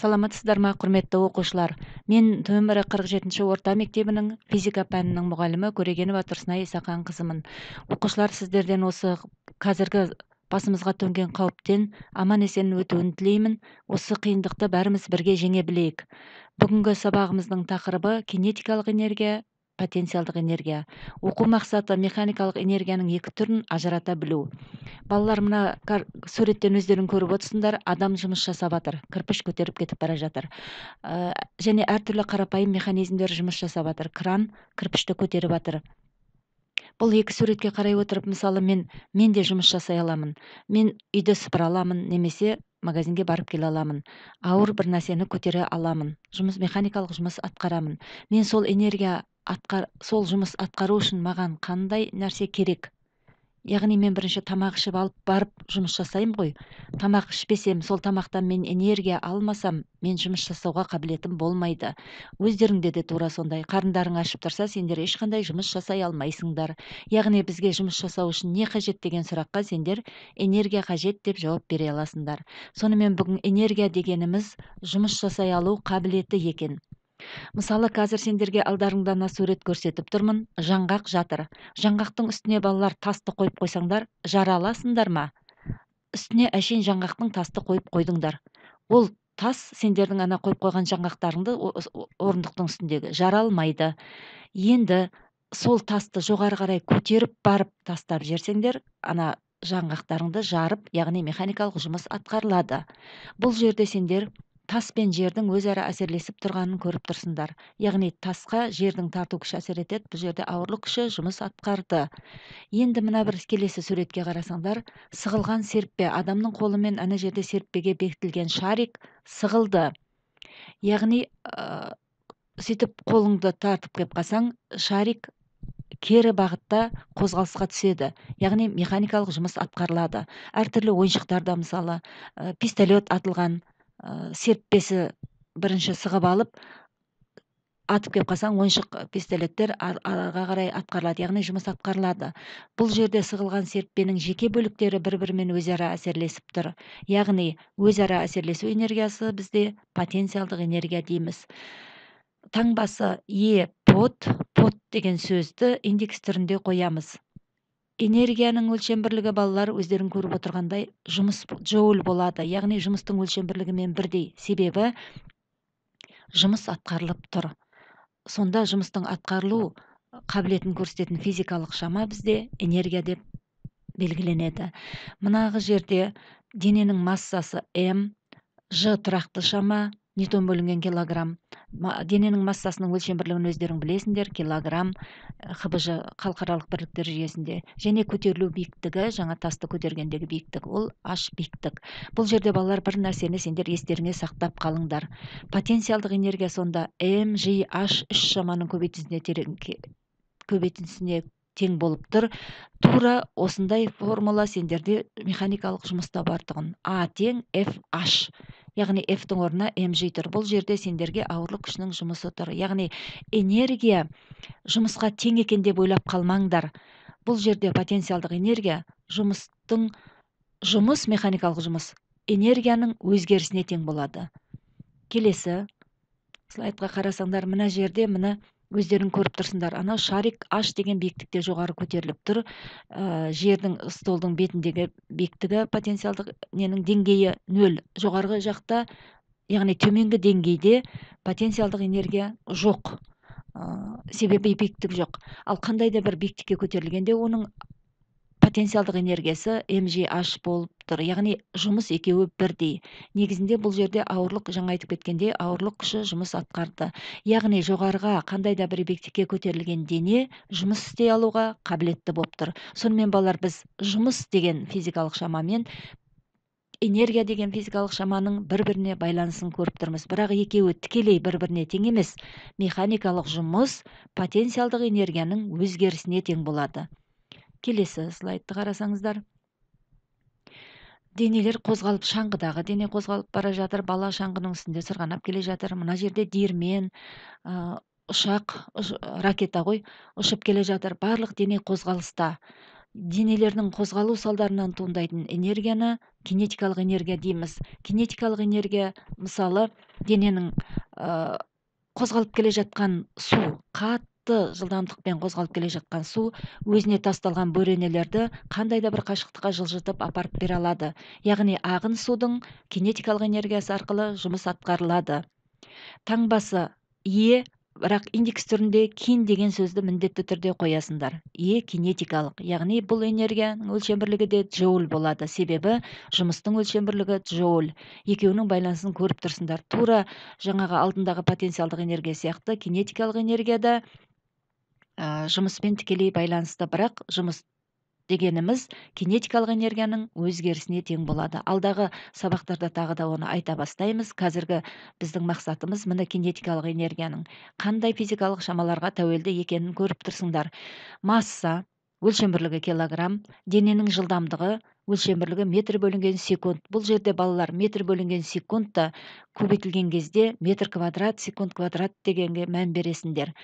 саламатсыздар ма құрметті оқушылар мен нөмірі қырық жетінші орта мектебінің физика пәнінің мұғалімі көрегенова тұрсынай исақан қызымын оқушылар сіздерден осы қазіргі басымызға төнген қауіптен аман есен өтуін тілеймін осы қиындықты бәріміз бірге жеңе білейік бүгінгі сабағымыздың тақырыбы кинетикалық энергия потенциалдық энергия оқу мақсаты механикалық энергияның екі түрін ажырата білу балалар мына суреттен өздерің көріп отырсыңдар адам жұмыс жасап жатыр кірпіш көтеріп кетіп бара жатыр ә, және әртүрлі қарапайым механизмдер жұмыс жасап жатыр кран кірпішті көтеріп жатыр бұл екі суретке қарай отырып мысалы мен мен де жұмыс жасай аламын мен үйді сыпыра аламын немесе магазинге барып келе аламын ауыр бір нәрсені көтере аламын жұмыс механикалық жұмыс атқарамын мен сол энергия атқар сол жұмыс атқару үшін маған қандай нәрсе керек яғни мен бірінші тамақ ішіп алып барып жұмыс жасаймын ғой тамақ ішпесем сол тамақтан мен энергия алмасам мен жұмыс жасауға қабілетім болмайды өздеріңде де тура сондай қарындарың ашып тұрса сендер ешқандай жұмыс жасай алмайсыңдар яғни бізге жұмыс жасау үшін не қажет деген сұраққа сендер энергия қажет деп жауап бере аласыңдар сонымен бүгін энергия дегеніміз жұмыс жасай алу қабілеті екен мысалы қазір сендерге алдарыңда мына сурет көрсетіп тұрмын жаңғақ жатыр жаңғақтың үстіне балалар тасты қойып қойсаңдар жара аласыңдар ма үстіне әшейін жаңғақтың тасты қойып қойдыңдар ол тас сендердің ана қойып қойған жаңғақтарыңды орындықтың үстіндегі жаралмайды енді сол тасты жоғары қарай көтеріп барып тастап жіберсеңдер ана жаңғақтарыңды жарып яғни механикалық жұмыс атқарылады бұл жерде сендер тас пен жердің өзара әсерлесіп тұрғанын көріп тұрсыңдар яғни тасқа жердің тарту күші әсер етеді бұл жерде ауырлық күші жұмыс атқарды енді мына бір келесі суретке қарасаңдар сығылған серппе адамның қолымен ана жерде серппеге бекітілген шарик сығылды яғни ә, сөйтіп қолыңды тартып кеп қалсаң шарик кері бағытта қозғалысқа түседі яғни механикалық жұмыс атқарылады әртүрлі ойыншықтарда мысалы ә, пистолет атылған Э, Серппесі бірінші сығып алып атып келіп қалсаң ойыншық пистолеттер араға қарай атқарылады яғни жұмыс атқарылады бұл жерде сығылған серппенің жеке бөліктері бір бірімен өзара әсерлесіп тұр яғни өзара әсерлесу энергиясы бізде потенциалдық энергия дейміз таңбасы е пот пот деген сөзді индекс түрінде қоямыз энергияның өлшем бірлігі балалар өздерің көріп отырғандай жұмыс джоуль болады яғни жұмыстың өлшем бірлігімен бірдей себебі жұмыс атқарылып тұр сонда жұмыстың атқарылу қабілетін көрсететін физикалық шама бізде энергия деп белгіленеді мынағы жерде дененің массасы м ж тұрақты шама ньютон бөлінген килограмм дененің массасының өлшем бірлігін өздерің білесіңдер килограмм э, хбж халықаралық бірліктер жүйесінде және көтерілу биіктігі жаңа тасты көтергендегі биіктік ол аш биіктік бұл жерде балалар бір нәрсені сендер естеріңе сақтап қалыңдар потенциалдық энергия сонда аш үш шаманың көбейтіндісіне терең көбейтіндісіне тең болып тұр тура осындай формула сендерде механикалық жұмыста тұғын а тең ф аш яғни F-тің орнына mg тұр бұл жерде сендерге ауырлық күшінің жұмысы тұр яғни энергия жұмысқа тең екен деп ойлап қалмаңдар бұл жерде потенциалдық энергия жұмыстың жұмыс механикалық жұмыс энергияның өзгерісіне тең болады келесі слайдқа қарасаңдар мына жерде мына өздерің көріп тұрсыңдар анау шарик аш деген биіктікте жоғары көтеріліп тұр ә, жердің столдың бетіндегі биіктігі потенциалдық ненің деңгейі нөл жоғарғы жақта яғни төменгі деңгейде потенциалдық энергия жоқ ә, себебі биіктік жоқ ал қандай да бір биіктікке көтерілгенде оның потенциалдық энергиясы mgh болып тұр яғни жұмыс екеуі бірдей негізінде бұл жерде ауырлық жаңа айтып кеткендей ауырлық күші жұмыс атқарды яғни жоғарыға қандай да бір биіктікке көтерілген дене жұмыс істей алуға қабілетті болып тұр сонымен балалар біз жұмыс деген физикалық шамамен энергия деген физикалық шаманың бір біріне байланысын көріп тұрмыз бірақ екеуі тікелей бір біріне тең емес механикалық жұмыс потенциалдық энергияның өзгерісіне тең болады келесі слайдты қарасаңыздар денелер қозғалып шаңғыдағы дене қозғалып бара жатыр бала шаңғының үстінде сырғанап келе жатыр мына жерде диірмен ұшақ ракета ғой ұшып келе жатыр барлық дене қозғалыста денелердің қозғалу салдарынан туындайтын энергияны кинетикалық энергия дейміз кинетикалық энергия мысалы дененің қозғалып келе жатқан су қат қатты жылдамдықпен қозғалып келе жатқан су өзіне тасталған бөренелерді қандай да бір қашықтыққа жылжытып апарып бере алады яғни ағын судың кинетикалық энергиясы арқылы жұмыс атқарылады таңбасы е бірақ индекс түрінде кин деген сөзді міндетті түрде қоясыңдар е кинетикалық яғни бұл энергияның өлшем бірлігі де джоуль болады себебі жұмыстың өлшем бірлігі джоуль екеуінің байланысын көріп тұрсыңдар тура жаңағы алдындағы потенциалдық энергия сияқты кинетикалық энергияда ә, жұмыспен тікелей байланысты бірақ жұмыс дегеніміз кинетикалық энергияның өзгерісіне тең болады алдағы сабақтарда тағы да оны айта бастаймыз қазіргі біздің мақсатымыз міне кинетикалық энергияның қандай физикалық шамаларға тәуелді екенін көріп тұрсыңдар масса өлшембірлігі килограмм дененің жылдамдығы өлшембірлігі метр бөлінген секунд бұл жерде балалар метр бөлінген секундта та көбейтілген кезде метр квадрат секунд квадрат дегенге мән бересіңдер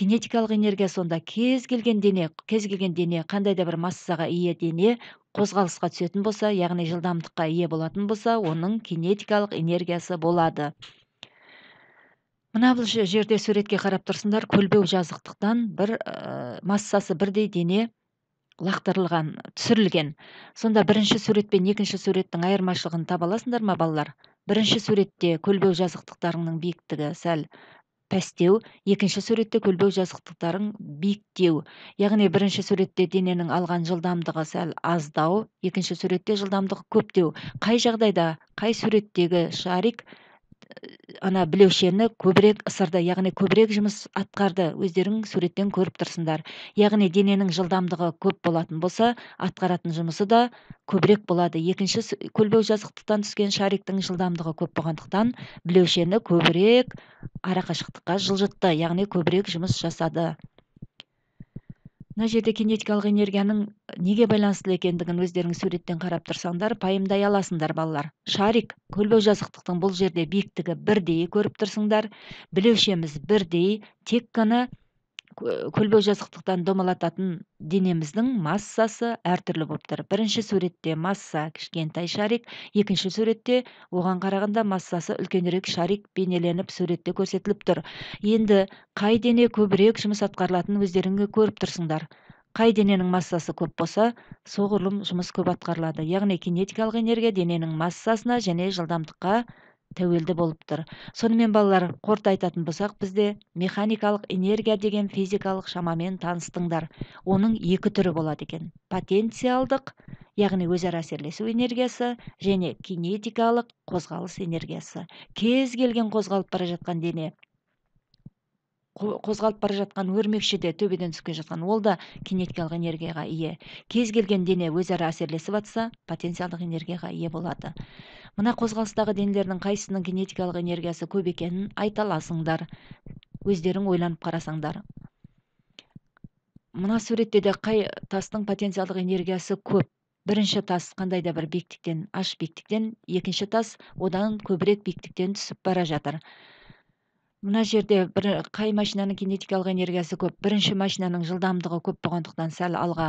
кинетикалық энергия сонда кез келген дене кез келген дене қандай да бір массаға ие дене қозғалысқа түсетін болса яғни жылдамдыққа ие болатын болса оның кинетикалық энергиясы болады мына бұл жерде суретке қарап тұрсыңдар көлбеу жазықтықтан бір э, массасы бірдей дене лақтырылған түсірілген сонда бірінші сурет пен екінші суреттің айырмашылығын таба аласыңдар ма балалар бірінші суретте көлбеу жазықтықтарыңның биіктігі сәл пәстеу екінші суретте көлбеу жазықтықтарың биіктеу яғни бірінші суретте дененің алған жылдамдығы сәл аздау екінші суретте жылдамдығы көптеу қай жағдайда қай суреттегі шарик ана білеушені көбірек ысырды яғни көбірек жұмыс атқарды өздерің суреттен көріп тұрсыңдар яғни дененің жылдамдығы көп болатын болса атқаратын жұмысы да көбірек болады екінші көлбеу жазықтықтан түскен шариктің жылдамдығы көп болғандықтан білеушені көбірек арақашықтыққа жылжытты яғни көбірек жұмыс жасады мына жерде кинетикалық энергияның э, неге байланысты екендігін өздеріңіз суреттен қарап тұрсаңдар пайымдай аласыңдар балалар шарик көлбеу жазықтықтың бұл жерде биіктігі бірдей көріп тұрсыңдар білеушеміз бірдей тек қана көлбеу жазықтықтан домалататын денеміздің массасы әртүрлі болып тұр бірінші суретте масса кішкентай шарик екінші суретте оған қарағанда массасы үлкенірек шарик бейнеленіп суретте көрсетіліп тұр енді қай дене көбірек жұмыс атқарылатынын өздеріңе көріп тұрсыңдар қай дененің массасы көп болса соғұрлым жұмыс көп атқарылады яғни кинетикалық энергия дененің массасына және жылдамдыққа тәуелді болып тұр сонымен балалар қорыта айтатын болсақ бізде механикалық энергия деген физикалық шамамен таныстыңдар оның екі түрі болады екен потенциалдық яғни өзара әсерлесу энергиясы және кинетикалық қозғалыс энергиясы кез келген қозғалып бара жатқан дене қозғалып бара жатқан өрмекші де төбеден түсіп жатқан ол да кинетикалық энергияға ие кез келген дене өзара әсерлесіп жатса потенциалдық энергияға ие болады мына қозғалыстағы денелердің қайсысының кинетикалық энергиясы көп екенін айта аласыңдар өздерің ойланып қарасаңдар мына суретте де қай тастың потенциалдық энергиясы көп бірінші тас қандай да бір биіктіктен аш биіктіктен екінші тас одан көбірек биіктіктен түсіп бара жатыр мына жерде бір қай машинаның кинетикалық энергиясы көп бірінші машинаның жылдамдығы көп болғандықтан сәл алға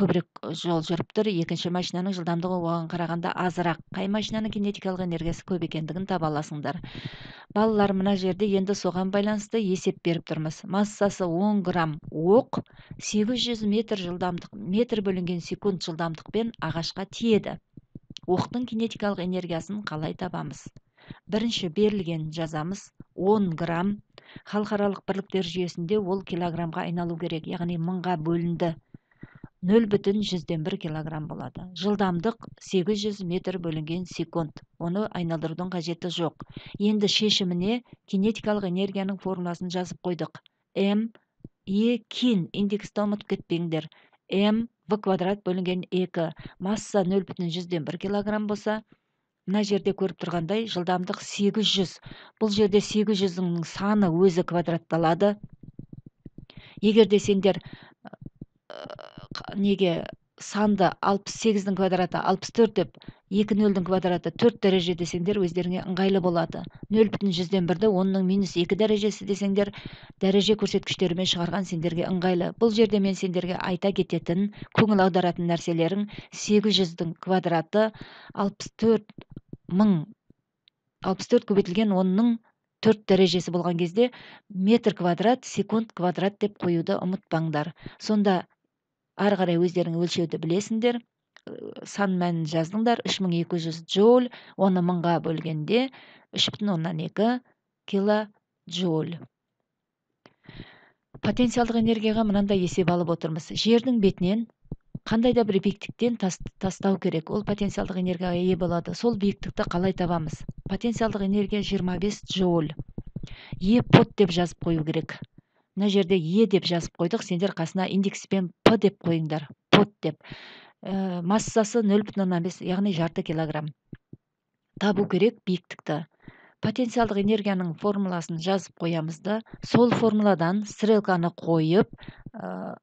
көбірек жол жүріп тұр екінші машинаның жылдамдығы оған қарағанда азырақ қай машинаның кинетикалық энергиясы көп екендігін таба аласыңдар балалар мына жерде енді соған байланысты есеп беріп тұрмыз массасы 10 грамм оқ 800 метр жылдамдық метр бөлінген секунд жылдамдықпен ағашқа тиеді оқтың кинетикалық энергиясын қалай табамыз бірінші берілген жазамыз 10 грамм халықаралық бірліктер жүйесінде ол килограммға айналу керек яғни мыңға бөлінді нөл бүтін жүзден бір килограмм болады жылдамдық 800 метр бөлінген секунд оны айналдырудың қажеті жоқ енді шешіміне кинетикалық энергияның формуласын жазып қойдық м е кин индексті ұмытып кетпеңдер м в квадрат бөлінген екі масса нөл бүтін жүзден бір килограмм болса мына жерде көріп тұрғандай жылдамдық 800 бұл жерде 800 ның саны өзі квадратталады егер де сендер э, неге санды 68-дің квадраты 64 деп екі нөлдің квадраты төрт дәреже десеңдер өздеріңе ыңғайлы болады нөл бүтін жүзден бірді онның минус екі дәрежесі десеңдер дәреже көрсеткіштерімен шығарған сендерге ыңғайлы бұл жерде мен сендерге айта кететін көңіл аударатын нәрселерің 800-дің квадраты 64 мың алпыс төрт көбейтілген онның төрт дәрежесі болған кезде метр квадрат секунд квадрат деп қоюды ұмытпаңдар сонда ары қарай өздерің өлшеуді білесіңдер сан мәнін жаздыңдар 3200 джоуль оны мыңға бөлгенде үш бүтін оннан екі кило джоль потенциалдық энергияға мынандай есеп алып отырмыз жердің бетінен қандай да бір биіктіктен тастау керек ол потенциалдық энергияға ие болады сол биіктікті қалай табамыз потенциалдық энергия 25 джоуль е под деп жазып қою керек мына жерде е деп жазып қойдық сендер қасына индекспен п деп қойыңдар под деп ә, массасы нөл бүтін оннан бес яғни жарты килограмм табу керек биіктікті потенциалдық энергияның формуласын жазып қоямыз да сол формуладан стрелканы қойып э,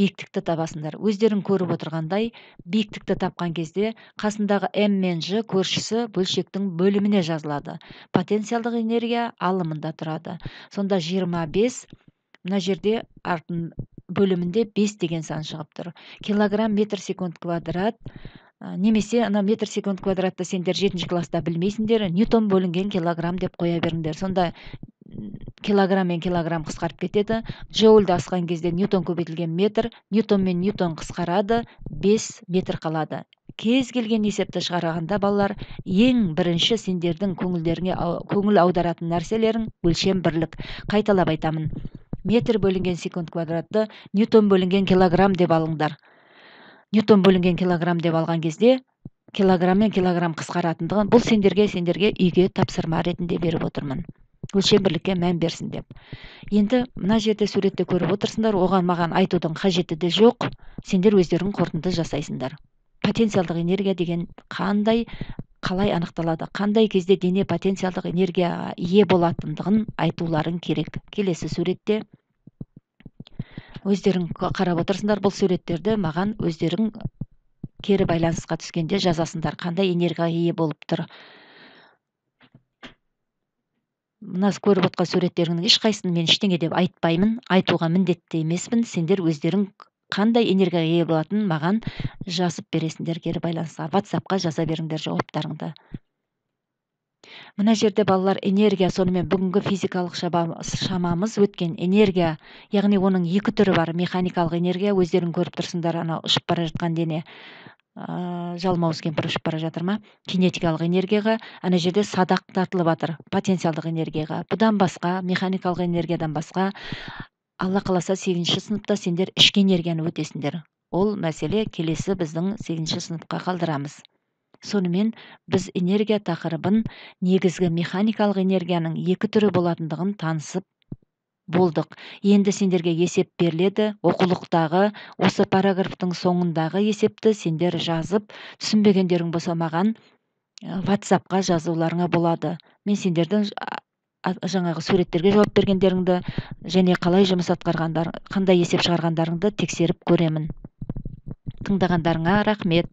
биіктікті табасыңдар өздерің көріп отырғандай биіктікті тапқан кезде қасындағы м мен ж көршісі бөлшектің бөліміне жазылады потенциалдық энергия алымында тұрады сонда 25 мына жерде артын бөлімінде 5 деген сан шығып тұр килограмм метр секунд квадрат немесе ана метр секунд квадратты сендер жетінші класста білмейсіңдер ньютон бөлінген килограмм деп қоя беріңдер сонда килограммен килограмм қысқарып кетеді джоульді асқан кезде ньютон көбейтілген метр ньютон мен ньютон қысқарады 5 метр қалады кез келген есепті шығарғанда балалар ең бірінші сендердің көңілдеріңе көңіл аударатын нәрселерің өлшем бірлік қайталап айтамын метр бөлінген секунд квадратты ньютон бөлінген килограмм деп алыңдар ньютон бөлінген килограмм деп алған кезде килограмм мен килограмм қысқаратындығын бұл сендерге сендерге үйге тапсырма ретінде беріп отырмын бірлікке мән берсін деп енді мына жерде суретті көріп отырсыңдар оған маған айтудың қажеті де жоқ сендер өздерің қорытынды жасайсыңдар потенциалдық энергия деген қандай қалай анықталады қандай кезде дене потенциалдық энергияға ие болатындығын айтуларың керек келесі суретте өздерің қарап отырсыңдар бұл суреттерді маған өздерің кері байланысқа түскенде жазасыңдар қандай энергияға ие болып тұр мына көріп отқан суреттеріңнің ешқайсысын мен ештеңе деп айтпаймын айтуға міндетті емеспін сендер өздерің қандай энергияға ие болатынын маған жазып бересіңдер кері байланысқа ватсапқа жаза беріңдер жауаптарыңды мына жерде балалар энергия сонымен бүгінгі физикалық шамамыз өткен энергия яғни оның екі түрі бар механикалық энергия өздерің көріп тұрсыңдар анау ұшып бара жатқан дене ыыы э, жалмауыз кемпір ұшып бара жатыр ма кинетикалық энергияға ана жерде садақ тартылып жатыр потенциалдық энергияға бұдан басқа механикалық энергиядан басқа алла қаласа сегізінші сыныпта сендер ішкі энергияны өтесіңдер ол мәселе келесі біздің сегізінші сыныпқа қалдырамыз сонымен біз энергия тақырыбын негізгі механикалық энергияның екі түрі болатындығын танысып болдық енді сендерге есеп беріледі оқулықтағы осы параграфтың соңындағы есепті сендер жазып түсінбегендерің болса маған ватсапқа э, жазуларыңа болады мен сендердің жаңағы суреттерге жауап бергендеріңді және қалай жұмыс атқарғандар қандай есеп шығарғандарыңды тексеріп көремін тыңдағандарыңа рахмет